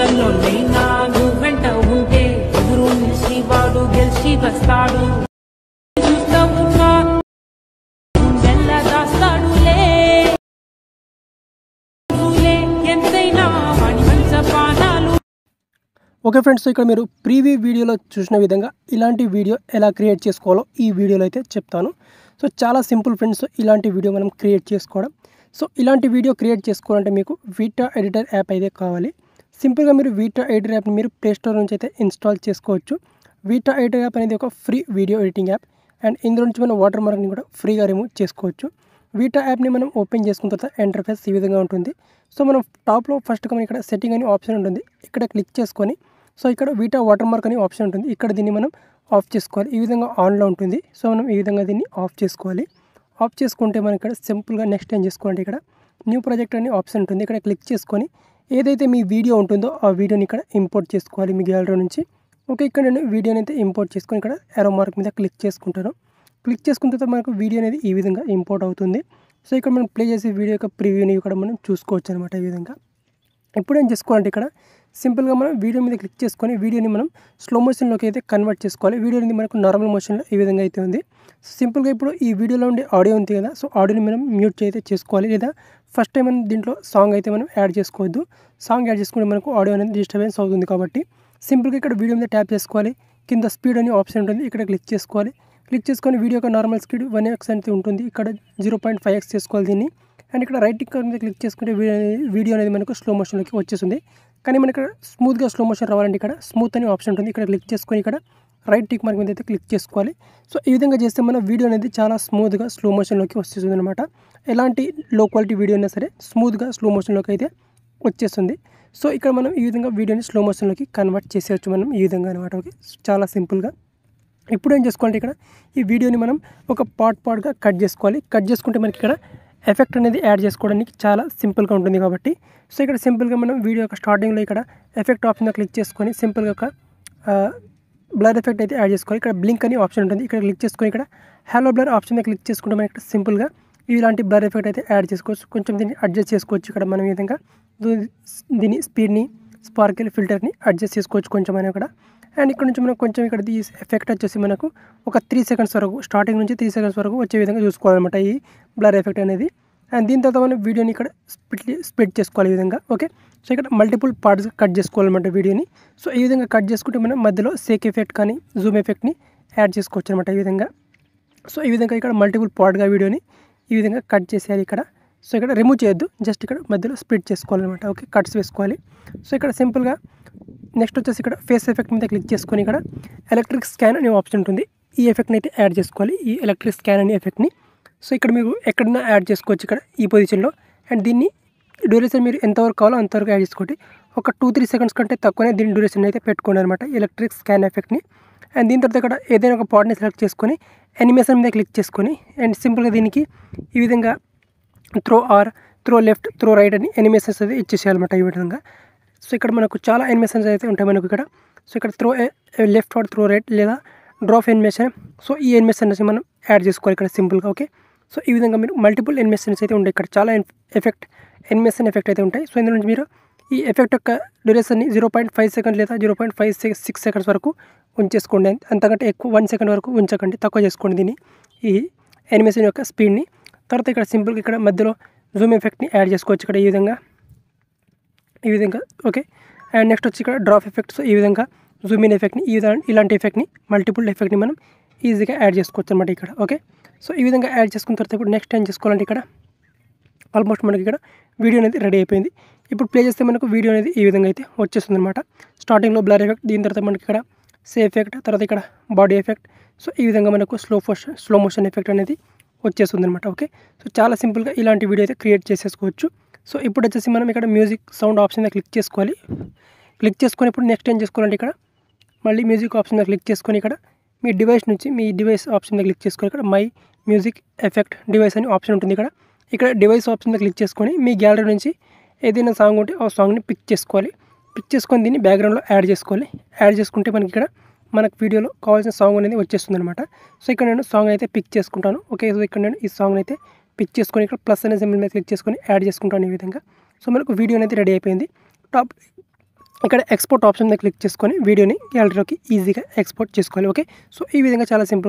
మార్గంలో నేనా నువ్వు ఉంటే ఎదురు శివాడు గెలిచి వస్తాడు ఓకే ఫ్రెండ్స్ ఇక్కడ మీరు ప్రీవి వీడియోలో చూసిన విధంగా ఇలాంటి వీడియో ఎలా క్రియేట్ చేసుకోవాలో ఈ వీడియోలో అయితే చెప్తాను సో చాలా సింపుల్ ఫ్రెండ్స్ ఇలాంటి వీడియో మనం క్రియేట్ చేసుకోవడం సో ఇలాంటి వీడియో క్రియేట్ చేసుకోవాలంటే మీకు వీటా ఎడిటర్ యాప్ అయితే కావాలి సింపుల్గా మీరు వీటా ఎడిటర్ యాప్ని మీరు ప్లేస్టోర్ నుంచి అయితే ఇన్స్టాల్ చేసుకోవచ్చు వీటా ఎడిటర్ యాప్ అనేది ఒక free video editing app and ఇందులో నుంచి మనం వాటర్ మార్క్ని కూడా ఫ్రీగా రిమూవ్ చేసుకోవచ్చు వీటా యాప్ని మనం ఓపెన్ చేసుకున్న తర్వాత ఎంటర్ఫేస్ ఈ విధంగా ఉంటుంది సో మనం టాప్లో ఫస్ట్గా మనం ఇక్కడ సెట్టింగ్ అనే ఆప్షన్ ఉంటుంది ఇక్కడ క్లిక్ చేసుకొని సో ఇక్కడ వీటా వాటర్ మార్క్ అనే ఆప్షన్ ఉంటుంది ఇక్కడ దీన్ని మనం ఆఫ్ చేసుకోవాలి ఈ విధంగా ఆన్లో ఉంటుంది సో మనం ఈ విధంగా దీన్ని ఆఫ్ చేసుకోవాలి ఆఫ్ చేసుకుంటే మనం ఇక్కడ సింపుల్గా నెక్స్ట్ ఏం చేసుకోవాలంటే ఇక్కడ న్యూ ప్రాజెక్ట్ అనే ఆప్షన్ ఉంటుంది ఇక్కడ క్లిక్ చేసుకొని ఏదైతే మీ వీడియో ఉంటుందో ఆ వీడియోని ఇక్కడ ఇంపోర్ట్ చేసుకోవాలి మీ గ్యాలరీ నుంచి ఓకే ఇక్కడ నేను వీడియోని అయితే ఇంపోర్ట్ చేసుకుని ఇక్కడ ఎరో మార్క్ మీద క్లిక్ చేసుకుంటాను క్లిక్ చేసుకున్న తర్వాత మనకు వీడియో అనేది ఈ విధంగా ఇంపోర్ట్ అవుతుంది సో ఇక్కడ మనం ప్లే చేసే వీడియో యొక్క ప్రివ్యూని ఇక్కడ మనం చూసుకోవచ్చు అనమాట ఈ విధంగా ఇప్పుడు ఏం చేసుకోవాలంటే ఇక్కడ సింపుల్గా మనం వీడియో మీద క్లిక్ చేసుకొని వీడియోని మనం స్లో మోషన్లోకి అయితే కన్వర్ట్ చేసుకోవాలి వీడియో అనేది మనకు నార్మల్ మోషన్లో ఈ విధంగా అయితే ఉంది సో సింపుల్గా ఇప్పుడు ఈ వీడియోలో ఉండే ఆడియో ఉంది కదా సో ఆడియోని మనం మ్యూట్ అయితే చేసుకోవాలి లేదా ఫస్ట్ టైం మనం దీంట్లో సాంగ్ అయితే మనం యాడ్ చేసుకోవద్దు సాంగ్ యాడ్ చేసుకుంటే మనకు ఆడియో అనేది డిస్టర్బెన్స్ అవుతుంది కాబట్టి సింపుల్గా ఇక్కడ వీడియో మీద ట్యాప్ చేసుకోవాలి కింద స్పీడ్ అనే ఆప్షన్ ఉంటుంది ఇక్కడ క్లిక్ చేసుకోవాలి క్లిక్ చేసుకొని వీడియో యొక్క నార్మల్ స్పీడ్ వన్ ఎక్స్ అయితే ఉంటుంది ఇక్కడ జీరో పాయింట్ ఫైవ్ ఎక్స్ చేసుకోవాలి దీన్ని అండ్ ఇక్కడ రైట్ టిక్ మీద క్లిక్ చేసుకుంటే వీడియో వీడియో అనేది మనకు స్లో మోషన్లోకి వచ్చేస్తుంది కానీ మనకి ఇక్కడ స్మూత్గా స్లో మోషన్ రావాలంటే ఇక్కడ స్మూత్ అనే ఆప్షన్ ఉంటుంది ఇక్కడ క్లిక్ చేసుకొని ఇక్కడ రైట్ టిక్ మార్క్ మీద అయితే క్లిక్ చేసుకోవాలి సో ఈ విధంగా చేస్తే మన వీడియో అనేది చాలా స్మూత్గా స్లో మోషన్లోకి వస్తుంది అనమాట ఎలాంటి లో క్వాలిటీ వీడియో అయినా సరే స్మూత్గా స్లో మోషన్లోకి అయితే వచ్చేస్తుంది సో ఇక్కడ మనం ఈ విధంగా వీడియోని స్లో మోషన్లోకి కన్వర్ట్ చేసేవచ్చు మనం ఈ విధంగా అనమాట ఓకే చాలా సింపుల్గా ఇప్పుడు ఏం చేసుకోవాలంటే ఇక్కడ ఈ వీడియోని మనం ఒక పార్ట్ పార్ట్గా కట్ చేసుకోవాలి కట్ చేసుకుంటే మనకి ఇక్కడ ఎఫెక్ట్ అనేది యాడ్ చేసుకోవడానికి చాలా సింపుల్గా ఉంటుంది కాబట్టి సో ఇక్కడ సింపుల్గా మనం వీడియో యొక్క స్టార్టింగ్లో ఇక్కడ ఎఫెక్ట్ ఆప్షన్లో క్లిక్ చేసుకొని సింపుల్గా ఒక బ్లర్ ఎఫెక్ట్ అయితే యాడ్ చేసుకోవాలి ఇక్కడ బ్లింక్ అనే ఆప్షన్ ఉంటుంది ఇక్కడ క్లిక్ చేసుకొని ఇక్కడ హలో బ్లర్ ఆప్షన్ క్లిక్ చేసుకుంటే మనం ఇక్కడ సింపుల్గా ఇలాంటి బ్లర్ ఎఫెక్ట్ అయితే యాడ్ చేసుకోవచ్చు కొంచెం దీన్ని అడ్జస్ట్ చేసుకోవచ్చు ఇక్కడ మనం విధంగా దీని స్పీడ్ని స్పార్కిల్ ఫిల్టర్ని అడ్జస్ట్ చేసుకోవచ్చు కొంచెం అని ఇక్కడ అండ్ ఇక్కడ నుంచి మనం కొంచెం ఇక్కడ ఈ ఎఫెక్ట్ వచ్చేసి మనకు ఒక త్రీ సెకండ్స్ వరకు స్టార్టింగ్ నుంచి త్రీ సెకండ్స్ వరకు వచ్చే విధంగా చూసుకోవాలన్నమాట ఈ బ్లర్ ఎఫెక్ట్ అనేది అండ్ దీని తర్వాత మనం వీడియోని ఇక్కడ స్ప్లిట్ స్ప్లిట్ చేసుకోవాలి ఈ విధంగా ఓకే సో ఇక్కడ మల్టిపుల్ పార్ట్స్ కట్ చేసుకోవాలన్నమాట వీడియోని సో ఈ విధంగా కట్ చేసుకుంటే మనం మధ్యలో సేక్ ఎఫెక్ట్ కానీ జూమ్ ఎఫెక్ట్ని యాడ్ చేసుకోవచ్చు అనమాట ఈ విధంగా సో ఈ విధంగా ఇక్కడ మల్టిపుల్ పార్ట్గా వీడియోని ఈ విధంగా కట్ చేసేయాలి ఇక్కడ సో ఇక్కడ రిమూవ్ చేయొద్దు జస్ట్ ఇక్కడ మధ్యలో స్ప్లిట్ చేసుకోవాలన్నమాట ఓకే కట్స్ వేసుకోవాలి సో ఇక్కడ సింపుల్గా నెక్స్ట్ వచ్చేసి ఇక్కడ ఫేస్ ఎఫెక్ట్ మీద క్లిక్ చేసుకొని ఇక్కడ ఎలక్ట్రిక్ స్కాన్ అనే ఆప్షన్ ఉంటుంది ఈ ఎఫెక్ట్ని అయితే యాడ్ చేసుకోవాలి ఈ ఎలక్ట్రిక్ స్కాన్ అనే ఎఫెక్ట్ని సో ఇక్కడ మీరు ఎక్కడన్నా యాడ్ చేసుకోవచ్చు ఇక్కడ ఈ పొజిషన్లో అండ్ దీన్ని డ్యూరేషన్ మీరు ఎంతవరకు కావాలో అంతవరకు యాడ్ చేసుకోండి ఒక టూ త్రీ సెకండ్స్ కంటే తక్కువనే దీని డ్యూరేషన్ అయితే పెట్టుకోండి అనమాట ఎలక్ట్రిక్ స్కాన్ ఎఫెక్ట్ని అండ్ దీని తర్వాత ఇక్కడ ఏదైనా ఒక పార్ట్ని సెలెక్ట్ చేసుకొని అనిమేషన్ మీద క్లిక్ చేసుకొని అండ్ సింపుల్గా దీనికి ఈ విధంగా throw or throw left throw right అని అనిమేషన్స్ అది ఇచ్చేసేయాలన్నమాట ఈ విధంగా సో ఇక్కడ మనకు చాలా ఎనిమేషన్స్ అయితే ఉంటాయి మనకు ఇక్కడ సో ఇక్కడ త్రో లెఫ్ట్ వాడు త్రో రైట్ లేదా డ్రాప్ ఎనిమేషన్ సో ఈ ఎనిమేషన్స్ మనం యాడ్ చేసుకోవాలి ఇక్కడ సింపుల్గా ఓకే సో ఈ విధంగా మీరు మల్టిపుల్ ఎనిమేషన్స్ అయితే ఉంటాయి ఇక్కడ చాలా ఎఫెక్ట్ ఎనిమేషన్ ఎఫెక్ట్ అయితే ఉంటాయి సో ఇందులో నుంచి మీరు ఈ ఎఫెక్ట్ యొక్క డ్యూరేషన్ని జీరో పాయింట్ ఫైవ్ సెకండ్ లేదా zero point five six seconds వరకు ఉంచేసుకోండి అంతకంటే ఎక్కువ వన్ సెకండ్ వరకు ఉంచకండి తక్కువ చేసుకోండి దీన్ని ఈ ఎనిమేషన్ యొక్క స్పీడ్ని తర్వాత ఇక్కడ సింపుల్గా ఇక్కడ మధ్యలో జూమ్ ఎఫెక్ట్ని యాడ్ చేసుకోవచ్చు ఇక్కడ ఈ విధంగా ఈ విధంగా ఓకే అండ్ నెక్స్ట్ వచ్చి ఇక్కడ డ్రాప్ ఎఫెక్ట్స్ ఈ విధంగా ఇన్ ఎఫెక్ట్ని ఈ విధంగా ఇలాంటి ఎఫెక్ట్ని మల్టిపుల్ ఎఫెక్ట్ని మనం ఈజీగా యాడ్ చేసుకోవచ్చు అనమాట ఇక్కడ ఓకే సో ఈ విధంగా యాడ్ చేసుకున్న తర్వాత ఇప్పుడు నెక్స్ట్ ఏం చేసుకోవాలంటే ఇక్కడ ఆల్మోస్ట్ మనకి ఇక్కడ వీడియో అనేది రెడీ అయిపోయింది ఇప్పుడు ప్లే చేస్తే మనకు వీడియో అనేది ఈ విధంగా అయితే వచ్చేస్తుంది అనమాట స్టార్టింగ్లో బ్లర్ ఎఫెక్ట్ దీని తర్వాత మనకి ఇక్కడ సే ఎఫెక్ట్ తర్వాత ఇక్కడ బాడీ ఎఫెక్ట్ సో ఈ విధంగా మనకు slow motion slow motion effect అనేది వచ్చేస్తుంది అనమాట ఓకే సో చాలా సింపుల్గా ఇలాంటి వీడియో అయితే క్రియేట్ చేసేసుకోవచ్చు సో ఇప్పుడు వచ్చేసి మనం ఇక్కడ మ్యూజిక్ సౌండ్ ఆప్షన్ క్లిక్ చేసుకోవాలి క్లిక్ చేసుకుని ఇప్పుడు నెక్స్ట్ ఏం చేసుకోవాలంటే ఇక్కడ మళ్ళీ మ్యూజిక్ ఆప్షన్ మీద క్లిక్ చేసుకొని ఇక్కడ మీ డివైస్ నుంచి మీ డివైస్ ఆప్షన్ మీద క్లిక్ చేసుకొని ఇక్కడ మై మ్యూజిక్ ఎఫెక్ట్ డివైస్ అని ఆప్షన్ ఉంటుంది ఇక్కడ ఇక్కడ డివైస్ ఆప్షన్ మీద క్లిక్ చేసుకొని మీ గ్యాలరీ నుంచి ఏదైనా సాంగ్ ఉంటే ఆ సాంగ్ని పిక్ చేసుకోవాలి పిక్ చేసుకొని దీన్ని బ్యాక్గ్రౌండ్లో యాడ్ చేసుకోవాలి యాడ్ చేసుకుంటే మనకి ఇక్కడ మనకు వీడియోలో కావాల్సిన సాంగ్ అనేది వచ్చేస్తుంది అనమాట సో ఇక్కడ నేను సాంగ్ అయితే పిక్ చేసుకుంటాను ఓకే సో ఇక్కడ నేను ఈ సాంగ్ అయితే పిక్ చేసుకొని ఇక్కడ ప్లస్ అనే సింబల్ మీద క్లిక్ చేసుకొని యాడ్ చేసుకుంటాను ఈ విధంగా సో మనకు వీడియో అనేది రెడీ అయిపోయింది టాప్ ఇక్కడ ఎక్స్పోర్ట్ ఆప్షన్ మీద క్లిక్ చేసుకొని వీడియోని గ్యాలరీలోకి ఈజీగా ఎక్స్పోర్ట్ చేసుకోవాలి ఓకే సో ఈ విధంగా చాలా సింపుల్